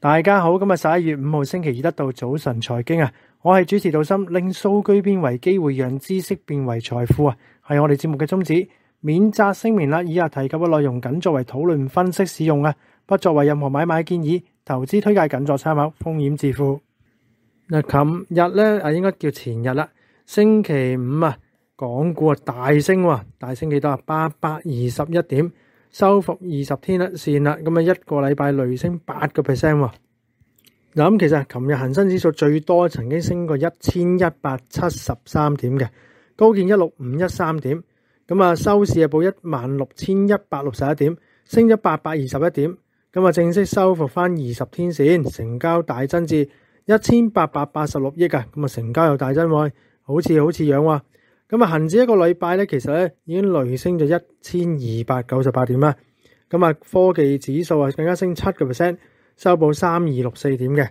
大家好，今日十一月五号星期二，得到早晨财经啊，我系主持杜森，令数据变为机会，让知识变为财富啊，系我哋节目嘅宗旨。免责声明啦，以下提及嘅内容仅作为讨论分析使用啊，不作为任何买卖建议，投资推介仅作参考，风险自负。嗱，琴日咧啊，应该叫前日啦，星期五啊，港股啊大升，大升几多啊？八百二十一点。收复二十天一线啦，咁啊一个礼拜累升八个 percent 喎。嗱咁其实琴日恒生指数最多曾经升过一千一百七十三点嘅，高见一六五一三点，咁啊收市啊报一万六千一百六十一点，升咗八百二十一点，咁啊正式收复翻二十天线，成交大增至一千八百八十六亿啊，咁啊成交又大增喎，好似好似样喎。咁啊，恒指一个礼拜咧，其实咧已经累升咗一千二百九十八点啦。咁啊，科技指数啊更加升七个 percent，收报三二六四点嘅。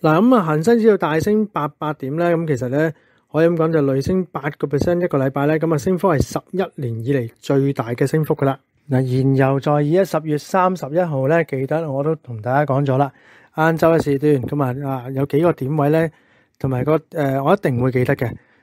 嗱，咁啊，恒生指数大升八八点咧，咁其实咧可以咁讲就累升八个 percent 一个礼拜咧，咁啊，升幅系十一年以嚟最大嘅升幅噶啦。嗱，燃油再以一十月三十一号咧，记得我都同大家讲咗啦，晏昼嘅时段咁啊啊，有几个点位咧，同埋个诶，我一定会记得嘅。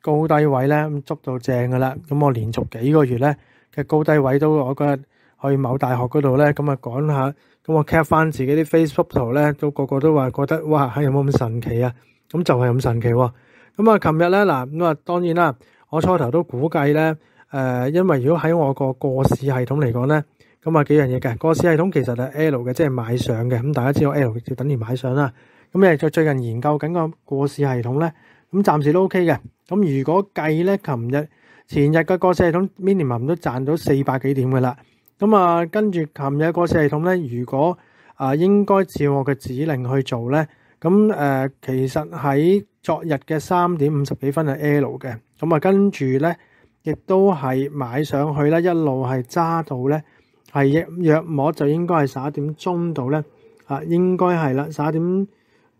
高低位咧咁捉到正噶啦，咁我連續幾個月咧嘅高低位都，我嗰日去某大學嗰度咧咁啊講下，咁我 cap 翻自己啲 Facebook 圖咧，都個個都話覺得哇，系有冇咁神奇啊？咁就係咁神奇喎。咁啊，琴日咧嗱咁啊，當然啦，我初頭都估計咧，誒，因為如果喺我個過市系統嚟講咧，咁啊幾樣嘢嘅過市系統其實係 L 嘅，即係買上嘅，咁大家知道 L 就等於買上啦。咁你就最近研究緊個過市系統咧，咁暫時都 OK 嘅。咁如果計咧，琴日前日嘅個系統 minimum 都賺到四百幾點嘅啦。咁啊，跟住琴日個系統咧，如果啊應該照我嘅指令去做咧，咁誒其實喺昨日嘅三點五十幾分係 L 嘅。咁啊，跟住咧亦都係買上去啦，一路係揸到咧系約約摸就應該係十一點鐘度咧啊，應該係啦，十一點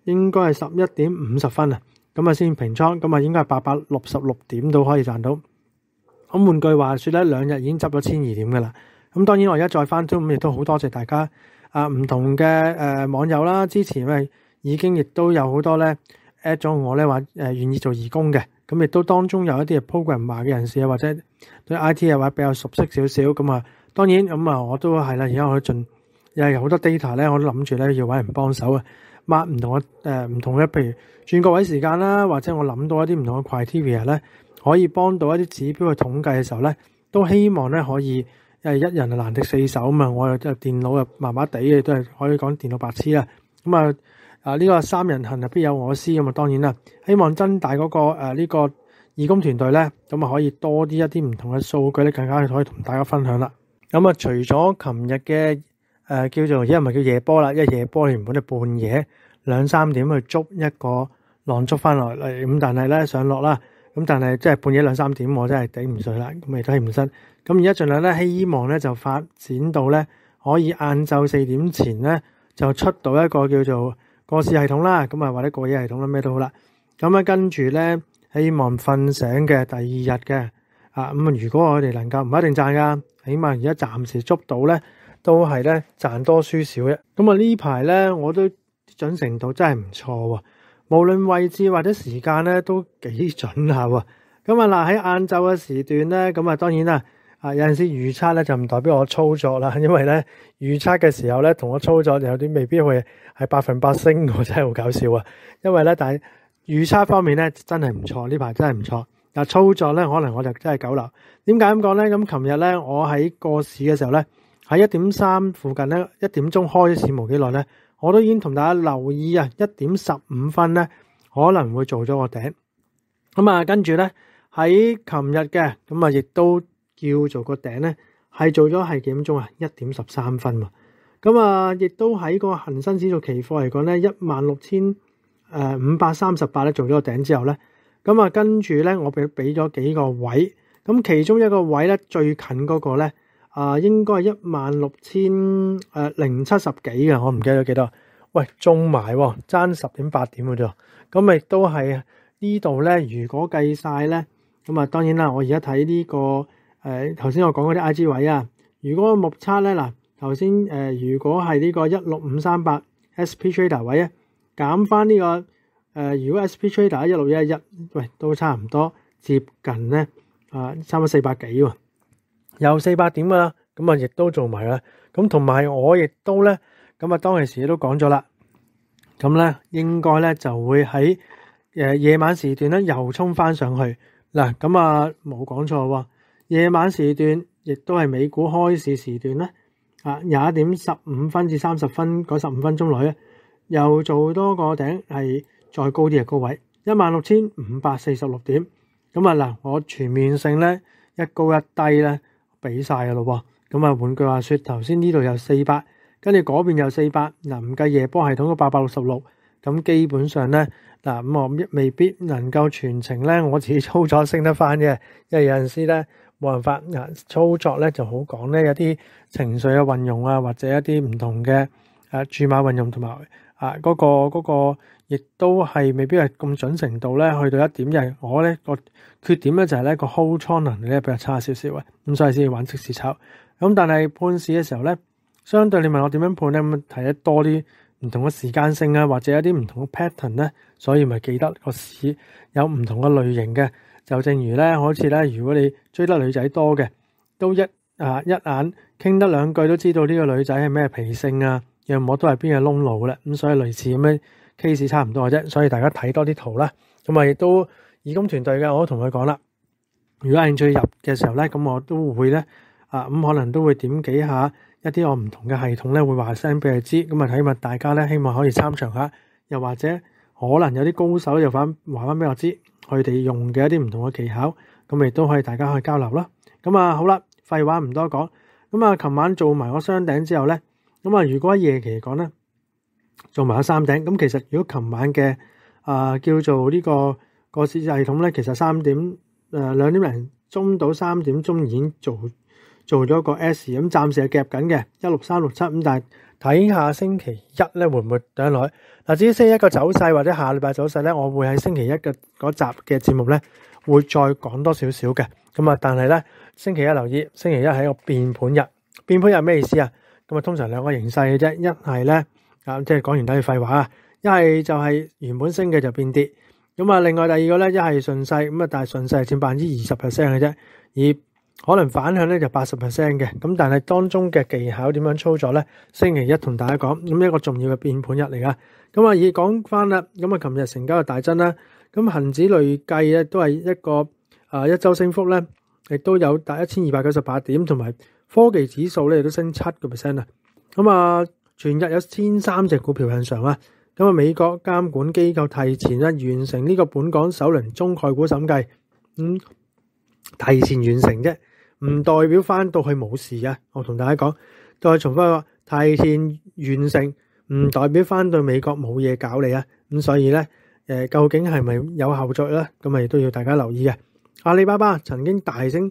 應該係十一點五十分啊。咁啊，先平倉，咁啊，應該係八百六十六點都可以賺到。咁換句話說咧，兩日已經執咗千二點噶啦。咁當然我而家再翻都咁亦都好多謝大家啊，唔同嘅誒網友啦，之前咧已經亦都有好多咧 at 咗我咧話诶願意做義工嘅。咁亦都當中有一啲 program 碼嘅人士啊，或者對 I T 又話比較熟悉少少。咁啊，當然咁啊，我都係啦，而家我尽又系好多 data 咧，我都諗住咧要搵人幫手啊。抹唔同嘅誒唔同嘅，譬如轉個位時間啦，或者我諗到一啲唔同嘅 criteria 咧，可以幫到一啲指標去統計嘅時候咧，都希望咧可以誒一人難敵四手啊嘛！我又電腦又麻麻地嘅，都係可以講電腦白痴啦。咁啊啊呢個三人行啊，必有我師咁啊，當然啦，希望增大嗰個呢個義工團隊咧，咁啊可以多啲一啲唔同嘅數據咧，更加可以同大家分享啦。咁啊，除咗琴日嘅。誒叫做家唔係叫夜波啦，一夜波原本係半夜兩三點去捉一個浪捉翻嚟，咁但係咧上落啦，咁但係即係半夜兩三點，我真係頂唔順啦，咁亦都起唔身。咁而家儘量咧，希望咧就發展到咧可以晏晝四點前咧就出到一個叫做過市系統啦，咁啊或者過夜系統啦，咩都好啦。咁咧跟住咧希望瞓醒嘅第二日嘅啊，咁啊如果我哋能夠唔一定賺噶，起碼而家暫時捉到咧。都系咧賺多輸少嘅。咁啊呢排咧，我都準程度真系唔錯喎。無論位置或者時間咧，都幾準下喎。咁啊嗱，喺晏晝嘅時段咧，咁啊當然啦，啊有阵時預測咧就唔代表我操作啦，因為咧預測嘅時候咧同我操作有啲未必會係百分百升我真係好搞笑啊。因為咧，但係預測方面咧真係唔錯，呢排真係唔錯。嗱操作咧可能我就真係九流。點解咁講咧？咁琴日咧我喺過市嘅時候咧。喺一點三附近咧，一點鐘開市冇幾耐咧，我都已經同大家留意啊，一點十五分咧可能會做咗個頂。咁啊，跟住咧喺琴日嘅咁啊，亦都叫做個頂咧，係做咗係點鐘啊？一點十三分喎。咁啊，亦都喺個恒生指数期貨嚟講咧，一萬六千诶五百三十八咧做咗個頂之後咧，咁啊跟住咧，我俾俾咗幾個位，咁其中一個位咧最近嗰個咧。啊，應該係一萬六千诶零七十幾嘅，我唔記得咗幾多。喂，中埋喎，爭十點八點嘅啫。咁咪都係呢度咧。如果計晒咧，咁啊當然啦，我而家睇呢個誒頭先我講嗰啲 I G 位啊。如果目测咧，嗱頭先诶，如果係呢個一六五三八 S P Trader 位啊，減翻呢個誒如果 S P Trader 一六一一，喂都差唔多接近咧啊，差唔多四百幾喎。有四百點噶啦，咁啊，亦都做埋啦。咁同埋我亦都咧，咁啊，當其亦都講咗啦。咁咧應該咧就會喺诶夜晚時段咧，又冲翻上去嗱。咁啊冇講錯喎，夜晚時段亦都係美股開市時段咧，啊廿點十五分至三十分嗰十五分鐘内咧，又做多個頂係再高啲嘅高位，一萬六千五百四十六點。咁啊嗱，我全面性咧一高一低咧。俾晒噶咯喎，咁啊換句話说，頭先呢度有四百，跟住嗰邊有四百，嗱唔计夜波系統嘅八百六十六，咁基本上咧嗱咁啊未必能夠全程咧我自己操作升得翻嘅，因为有阵时咧冇辦法，嗱操作咧就好講咧，有啲情緒嘅運用啊，或者一啲唔同嘅诶注碼運用同埋。啊！嗰個嗰亦都係未必係咁準程度咧，去到一點嘅。我咧個缺點咧就係咧個 hold 仓能力咧比較差少少嘅，咁所以先玩即時炒。咁但係判市嘅時候咧，相對你問我點樣判咧，咁睇得多啲唔同嘅時間性啊，或者一啲唔同嘅 pattern 咧，所以咪記得個市有唔同嘅類型嘅。就正如咧，好似咧，如果你追得女仔多嘅，都一啊一眼傾得兩句都知道呢個女仔係咩脾性啊。又冇都係邊个窿路啦？咁所以類似咁樣 case 差唔多嘅啫。所以大家睇多啲圖啦。咁啊，亦都义工團隊嘅我都同佢講啦。如果興趣入嘅時候咧，咁我都會咧啊咁，可能都會點幾下一啲我唔同嘅系統咧，會話聲俾佢知。咁啊，睇問大家咧，希望可以參详下，又或者可能有啲高手又反話翻俾我知，佢哋用嘅一啲唔同嘅技巧，咁亦都可以大家去交流啦。咁啊，好啦，廢話唔多講。咁啊，琴晚做埋個雙頂之後咧。咁啊！如果喺夜期嚟講咧，做埋個三頂咁，其實如果琴晚嘅啊叫做呢個個市置系統咧，其實三點誒兩點零鐘到三點鐘已經做做咗個 S 咁，暫時係夾緊嘅一六三六七咁，但係睇下星期一咧會唔會等耐嗱？至於期一個走勢或者下禮拜走勢咧，我會喺星期一嘅嗰集嘅節目咧會再講多少少嘅咁啊！但係咧星期一留意，星期一係一個變盤日，變盤日咩意思啊？咁啊，通常兩個形勢嘅啫，一係咧，啊，即係講完啲廢話啊，一係就係原本升嘅就變跌，咁啊，另外第二個咧，一係順勢，咁啊，但系順勢系佔百分之二十 percent 嘅啫，而可能反向咧就八十 percent 嘅，咁但係當中嘅技巧點樣操作咧？星期一同大家講，咁一個重要嘅變盤日嚟噶，咁啊，而講翻啦，咁啊，琴日成交嘅大增啦，咁恒指累計咧都係一個啊一周升幅咧，亦都有达一千二百九十八點，同埋。科技指数咧亦都升七个 percent 啊！咁啊，全日有千三只股票向上啊。咁啊，美国监管机构提前咧完成呢个本港首轮中概股审计，咁提前完成啫，唔代表翻到去冇事啊。我同大家讲，再重复一个提前完成，唔代表翻到美国冇嘢搞你啊！咁所以咧，诶，究竟系咪有效续咧？咁啊，亦都要大家留意嘅。阿里巴巴曾经大升。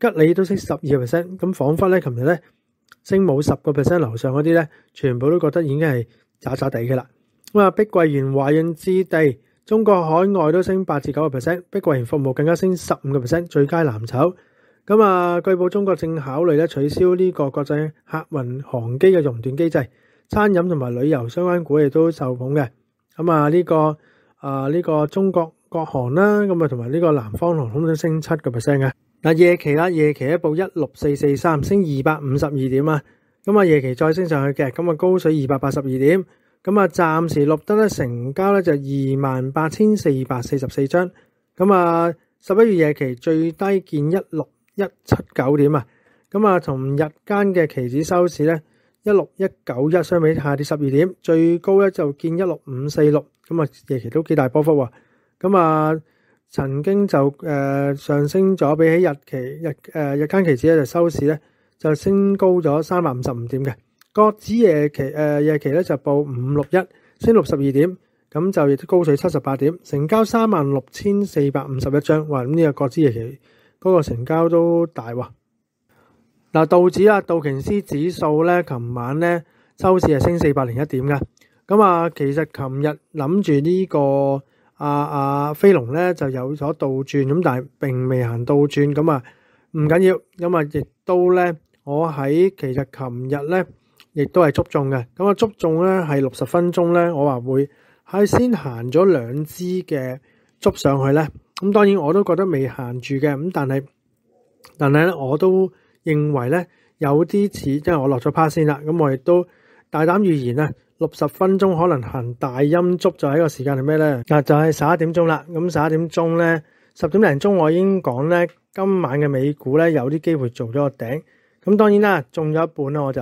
吉利都升十二 percent，咁仿佛咧，琴日咧升冇十个 percent 楼上嗰啲咧，全部都覺得已經係渣渣地嘅啦。咁啊，碧桂园、华润置地、中国海外都升八至九个 percent，碧桂园服务更加升十五个 percent，最佳蓝筹。咁啊，據報中國正考慮咧取消呢個國際客運航機嘅熔斷機制，餐飲同埋旅遊相關股亦都受捧嘅。咁啊，呢個啊呢个中國國航啦，咁啊同埋呢個南方航空都升七個 percent 嘅。嗱夜期啦，夜期一部一六四四三，升二百五十二点啊，咁啊夜期再升上去嘅，咁啊高水二百八十二点，咁啊暂时录得咧成交咧就二万八千四百四十四张，咁啊十一月夜期最低见一六一七九点啊，咁啊同日间嘅期指收市咧一六一九一相比下跌十二点，最高咧就见一六五四六，咁啊夜期都几大波幅喎，咁啊。曾经就诶上升咗，比起日期日诶日间期指咧就收市咧就升高咗三百五十五点嘅，国指夜期诶夜期咧就报五六一升六十二点，咁就亦都高水七十八点，成交三万六千四百五十一张，哇！呢个国指夜期嗰个成交都大喎。嗱道指啊，道琼斯指数咧，琴晚咧收市系升四百零一点嘅。咁啊，其实琴日谂住呢个。阿阿飛龍咧就有所倒轉，咁但係並未行倒轉，咁啊唔緊要，咁啊亦都咧，我喺其實琴日咧，亦都係捉中嘅，咁啊捉中咧係六十分鐘咧，我話會喺先行咗兩支嘅捉上去咧，咁當然我都覺得未行住嘅，咁但係但係咧我都認為咧有啲似，因為我落咗 p a s s 先啦，咁我亦都大膽預言咧。六十分钟可能行大阴烛就一个时间系咩咧？嗱，就系十一点钟啦。咁十一点钟咧，十点零钟我已经讲咧，今晚嘅美股咧有啲机会做咗个顶。咁当然啦，中咗一半啦，我就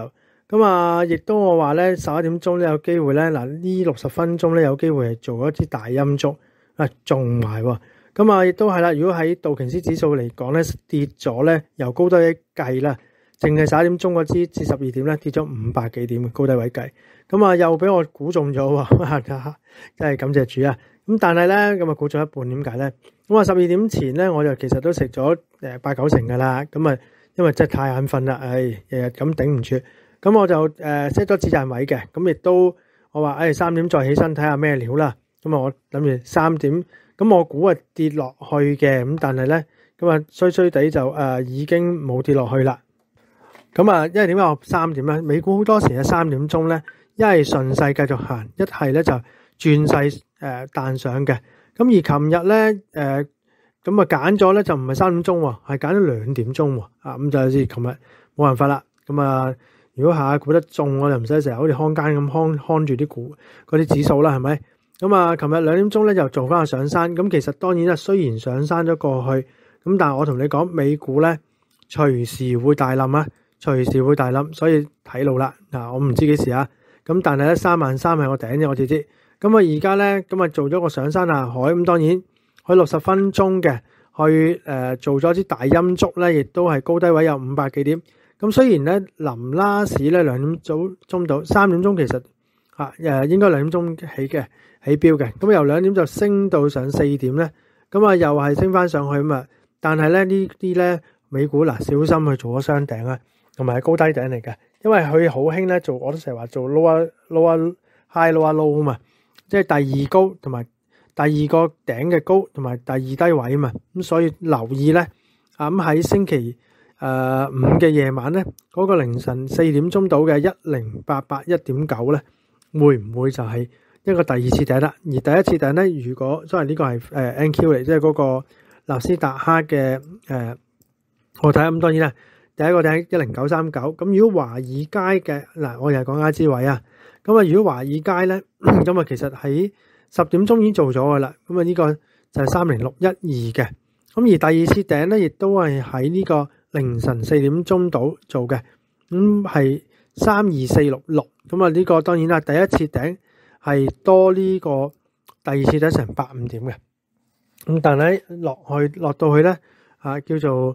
咁啊，亦都我话咧，十一点钟咧有机会咧，嗱呢六十分钟咧有机会系做一支大阴烛啊，中埋喎。咁啊，亦都系啦。如果喺道琼斯指数嚟讲咧，跌咗咧由高低计啦，净系十一点钟嗰支至十二点咧跌咗五百几点嘅高低位计。咁啊，又俾我估中咗喎！真係感謝主啊！咁但係咧，咁啊估咗一半，點解咧？咁話十二點前咧，我就其實都食咗诶八九成㗎啦。咁啊，因為真係太眼瞓啦，唉，日日咁頂唔住。咁我就诶 set 咗止賺位嘅，咁亦都我話诶三點再起身睇下咩料啦。咁啊，我諗住三點，咁我估啊跌落去嘅。咁但係咧，咁啊衰衰地就誒已經冇跌落去啦。咁啊，因為點解我三點咧？美股好多时啊，三點鐘咧，一係順勢繼續行，一係咧就轉勢诶彈上嘅。咁而琴日咧诶，咁啊揀咗咧就唔係三點鐘喎，係揀咗兩點鐘喎。啊，咁就係似琴日冇辦法啦。咁啊，如果下估得中，我就唔使成日好似看監咁看看住啲股嗰啲指數啦，係咪？咁啊，琴日兩點鐘咧就做翻個上山。咁其實當然啊，雖然上山咗過去，咁但系我同你講，美股咧隨時會大冧啊！隨時會大冧，所以睇路啦。嗱，我唔知幾時啊。咁但係咧，三萬三係我頂嘅，我哋知。咁啊，而家咧咁啊做咗個上山下海咁，當然去六十分鐘嘅去誒做咗啲大音足咧，亦都係高低位有五百幾點。咁雖然咧臨拉市咧兩點早中到三點鐘，其實嚇誒應該兩點鐘起嘅起標嘅。咁由兩點就升到上四點咧，咁啊又係升翻上去咁啊。但係咧呢啲咧美股嗱小心去做咗雙頂啊！同埋係高低頂嚟嘅，因為佢好興咧做，我都成日話做 low 啊、low 啊、high、low 啊、low 啊嘛，即係第二高同埋第二個頂嘅高同埋第二低位啊嘛，咁所以留意咧，啊咁喺星期誒五嘅夜晚咧，嗰個凌晨四點鐘到嘅一零八八一點九咧，會唔會就係一個第二次頂啦？而第一次頂咧，如果即係呢個係诶 NQ 嚟，即係嗰個纳斯達克嘅誒，我睇下咁當然啦。第一个顶一零九三九，咁如果华尔街嘅嗱，我又系讲 I 之位啊，咁啊如果华尔街咧，咁啊其实喺十点钟已经做咗噶啦，咁啊呢个就系三零六一二嘅，咁而第二次顶咧，亦都系喺呢个凌晨四点钟度做嘅，咁系三二四六六，咁啊呢个当然啦，第一次顶系多呢个，第二次顶成八五点嘅，咁但系落去落到去咧啊叫做。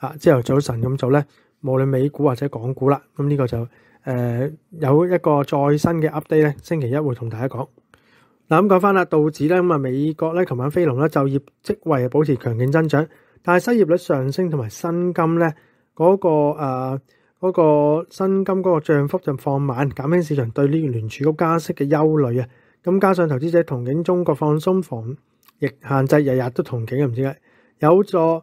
啊！朝頭早晨咁做咧，無論美股或者港股啦，咁呢個就誒有一個再新嘅 update 咧，星期一会同大家講。嗱咁講翻啦，道指咧咁啊，美國咧琴晚飛龍咧就業職位保持強勁增長，但係失業率上升同埋薪金咧嗰個誒嗰薪金嗰個漲幅就放慢，減輕市場對呢個聯儲局加息嘅憂慮啊！咁加上投資者憧憬中國放鬆防疫限制，日日都同景啊，唔知解有助。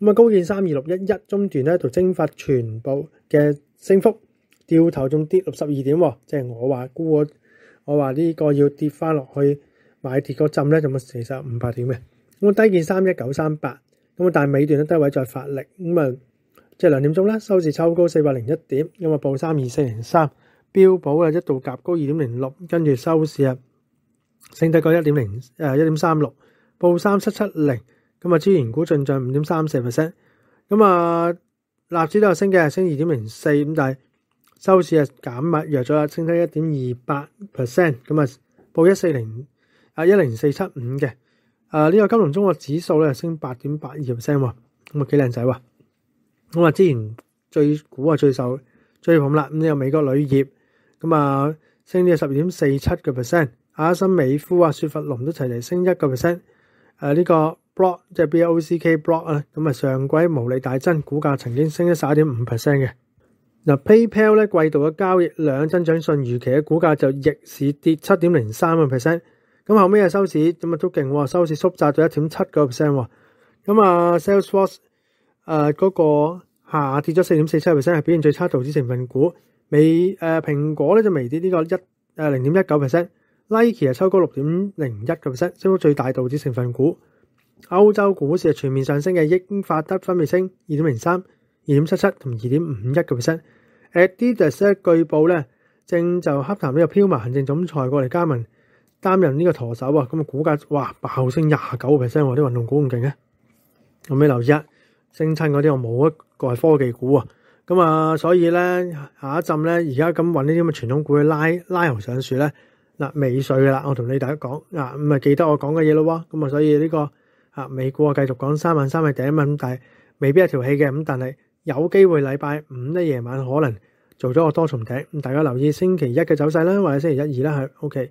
咁啊，高见三二六一一中段咧，就蒸发全部嘅升幅，掉头仲跌六十二点，即系我话估我，我话呢个要跌翻落去买跌个浸咧，就冇四十五百点嘅。咁啊，低见三一九三八，咁啊，但系尾段咧低位再发力，咁啊，即系两点钟啦，收市抽高四百零一点，咁啊，报三二四零三，标普啊一度夹高二点零六，跟住收市啊，升低个一点零诶一点三六，报三七七零。咁啊，資源股進進五點三四 percent，咁啊，纳指都有升嘅，升二點零四，咁但係收市啊減密弱咗啦，升低一點二八 percent，咁啊，報一四零啊一零四七五嘅，啊呢個金融中国指數咧升八點八二 percent，咁啊幾靚仔喎，咁啊之前最估啊最受最捧啦，咁呢个美國旅業，咁啊升呢個十點四七個 percent，阿森美孚啊雪佛龍都齊齐升一個 percent，诶呢个。block 即系 B O C K block 啊，咁啊，上季无利大增，股价曾经升咗十一点五 percent 嘅。嗱，PayPal 咧季度嘅交易量增长逊预期嘅，股价就逆市跌七点零三个 percent。咁后尾啊，收市咁啊都劲，收市缩窄到一点七个 percent。咁啊，Salesforce 诶嗰个下跌咗四点四七 percent 系表现最差，导致成分股美诶苹果咧就微跌呢个一诶零点一九 percent。Nike 系抽高六点零一个 percent，升幅最大，导致成分股。欧洲股市全面上升嘅，英法德分别升二点零三、二点七七同二点五一个 percent。Adidas 据报咧正就洽谈呢个飘民行政总裁过嚟加盟，担任呢个舵手啊！咁啊股价哇爆升廿九 percent，啲运动股咁劲啊！咁你留意啊，升亲嗰啲我冇一个系科技股啊！咁啊，所以咧下一阵咧，而家咁揾呢啲咁嘅传统股去拉拉牛上树咧，嗱，尾噶啦！我同你大家讲啊，咁啊记得我讲嘅嘢咯，咁啊，所以呢个。美國繼續講三萬三嘅頂咁，但系未必係條氣嘅咁。但係有機會禮拜五咧夜晚可能做咗個多重頂咁，大家留意星期一嘅走勢啦，或者星期一二啦係 OK。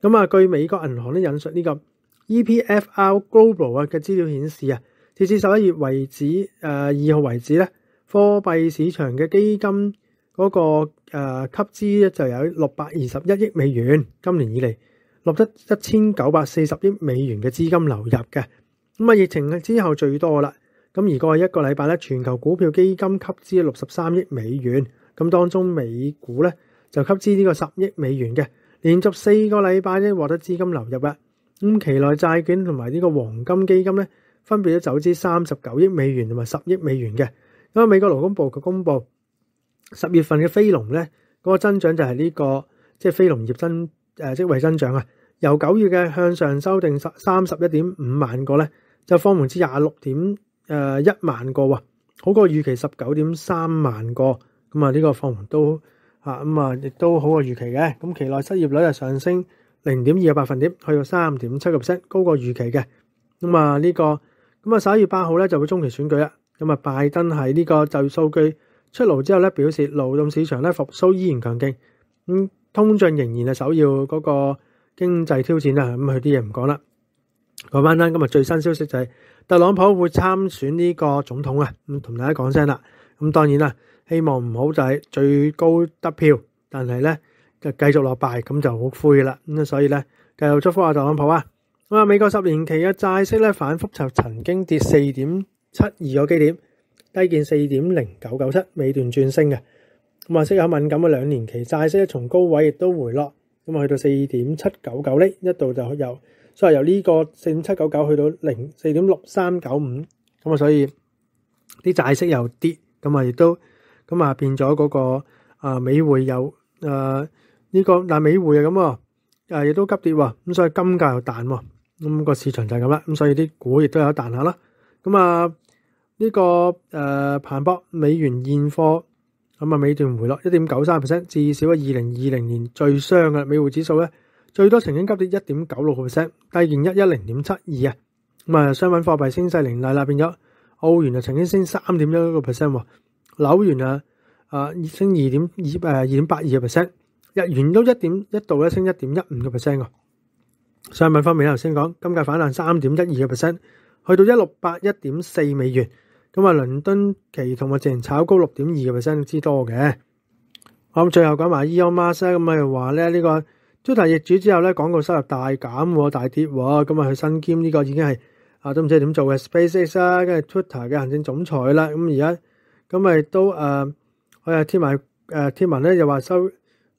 咁啊，據美國銀行咧引述呢個 EPFR Global 啊嘅資料顯示啊，截至十一月為止，誒二號為止咧，貨幣市場嘅基金嗰個誒吸資咧就有六百二十一億美元，今年以嚟落得一千九百四十億美元嘅資金流入嘅。咁啊！疫情之后最多啦，咁而过去一个礼拜咧，全球股票基金吸资六十三亿美元，咁当中美股咧就吸资呢个十亿美元嘅，连续四个礼拜咧获得资金流入啦。咁期内债券同埋呢个黄金基金咧，分别都走资三十九亿美元同埋十亿美元嘅。咁啊，美国劳工部佢公布十月份嘅非农咧，嗰个增长就系呢个即系非农业增诶职位增长啊，由九月嘅向上修订三十一点五万个咧。就放缓至廿六點，诶一萬個喎，好過預期十九點三萬個，咁啊呢個放缓都嚇，咁啊亦都好過預期嘅。咁期內失業率上升零點二个百分點，去到三點七个 percent，高過預期嘅。咁啊呢個，咁啊十一月八號咧就會中期選舉啦。咁啊拜登喺呢個就业數據出爐之後咧，表示勞動市場咧復甦依然強勁，咁通脹仍然係首要嗰個經濟挑戰啦。咁佢啲嘢唔講啦。嗰班啦，今日最新消息就系特朗普会参选呢个总统啊，咁同大家讲声啦。咁当然啦，希望唔好就系最高得票，但系咧就继续落败，咁就好灰啦。咁所以咧继续祝福阿特朗普啊。咁啊，美国十年期嘅债息咧反复就曾经跌四点七二个基点，低见四点零九九七，尾段转升嘅。咁啊，息有敏感嘅两年期债息咧，从高位亦都回落，咁啊，去到四点七九九呢，一度就由。所以由呢個四点七九九去到零四點六三九五，咁啊，所以啲債息又跌，咁啊，亦都咁啊變咗嗰個啊美匯有诶呢個但美匯啊咁啊，诶亦都急跌喎，咁所以金價又彈喎，咁個市場就係咁啦，咁所以啲股亦都有彈下啦，咁啊呢個诶彭博美元現貨咁啊美段回落一點九三 percent，至少喺二零二零年最傷嘅美匯指數咧。最多曾经急跌一点九六个 percent，低至一一零点七二啊！咁啊，商品货币升势凌厉啦，变咗澳元啊曾经升三点一个 percent 纽元啊啊升二点二诶二点八二个 percent，日元都一点一度咧升一点一五个 percent 嘅。商品方面咧頭先讲金價反弹三点一二个 percent，去到一六八一点四美元。咁啊，伦敦期同埋净炒高六点二个 percent 之多嘅。咁最后讲埋 e o r m a s 咁啊，话咧呢個。Twitter 主之後咧，廣告收入大減大跌喎，咁啊佢新兼呢個已經係啊都唔知點做嘅 SpaceX 啦，跟住 Twitter 嘅行政總裁啦，咁而家咁咪都诶，我又贴埋诶贴文咧又話收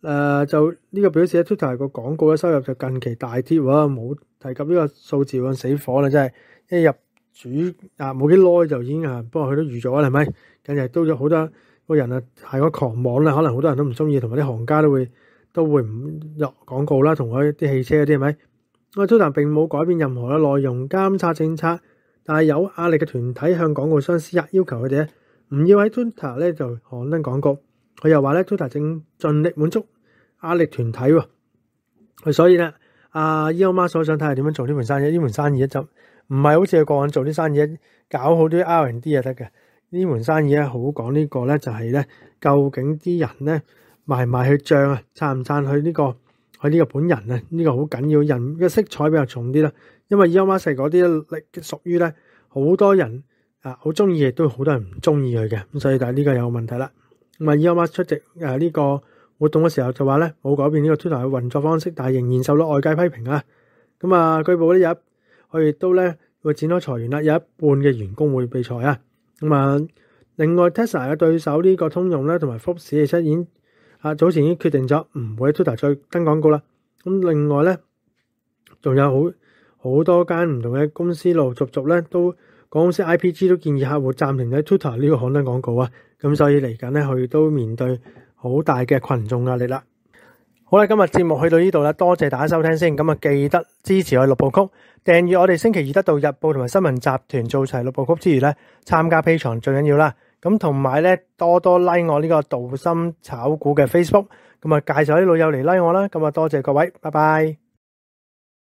誒就呢個表示咧，Twitter 個廣告嘅收入就近期大跌喎，冇提及呢個數字咁死火啦，真係一入主啊冇幾耐就已經啊，不過佢都預咗啦，係咪？近日都咗好多個人啊係個狂妄啦，可能好多人都唔中意，同埋啲行家都會。都會唔入廣告啦，同佢啲汽車嗰啲係咪？我話 Twitter 並冇改變任何嘅內容監察政策，但係有壓力嘅團體向廣告商施壓，要求佢哋唔要喺 Twitter 咧就刊登廣告。佢又話咧，Twitter 正盡力滿足壓力團體。佢所以咧，阿姨媽所想睇係點樣做呢盤生意？呢盤生意一執唔係好似佢過往做啲生意，搞好啲 R n d D 得嘅。呢盤生意咧好講呢個咧，就係咧究竟啲人咧。賣賣佢漲啊，撐唔撐佢呢個佢呢個本人啊？呢個好緊要人嘅色彩比較重啲啦，因為伊奧馬士嗰啲力屬於咧好多人啊，好中意亦都好多人唔中意佢嘅，咁所以就呢個有問題啦。咁啊，伊奧馬出席诶呢個活動嘅時候就話咧冇改變呢個 Twitter 嘅運作方式，但系仍然受到外界批評啊。咁啊，據報呢日佢亦都咧會展开裁员啦，有一半嘅員工會被裁啊。咁啊，另外 Tesla 嘅對手呢個通用咧同埋福斯嘅出現。啊，早前已經決定咗唔會 Twitter 再登廣告啦。咁另外咧，仲有好好多間唔同嘅公司陆續續咧，都公司 IPG 都建議客户暫停喺 Twitter 呢個刊登廣告啊。咁所以嚟緊咧，佢都面對好大嘅群眾壓力啦。好啦，今日節目去到呢度啦，多謝大家收聽先。咁啊，記得支持我六部曲，訂閱我哋星期二得到日報同埋新聞集團做齊六部曲之餘咧，參加 p a 最緊要啦。咁同埋咧，多多拉我呢个道心炒股嘅 Facebook，咁啊介绍啲老友嚟拉我啦。咁啊，多谢各位，拜拜。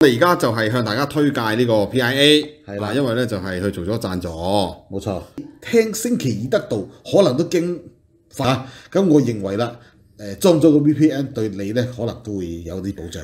我哋而家就系向大家推介呢个 P I A，系啦，因为咧就系去做咗赞助，冇错。听星期二得到，可能都惊吓。咁我认为啦，诶装咗个 VPN 对你咧，可能都会有啲保障。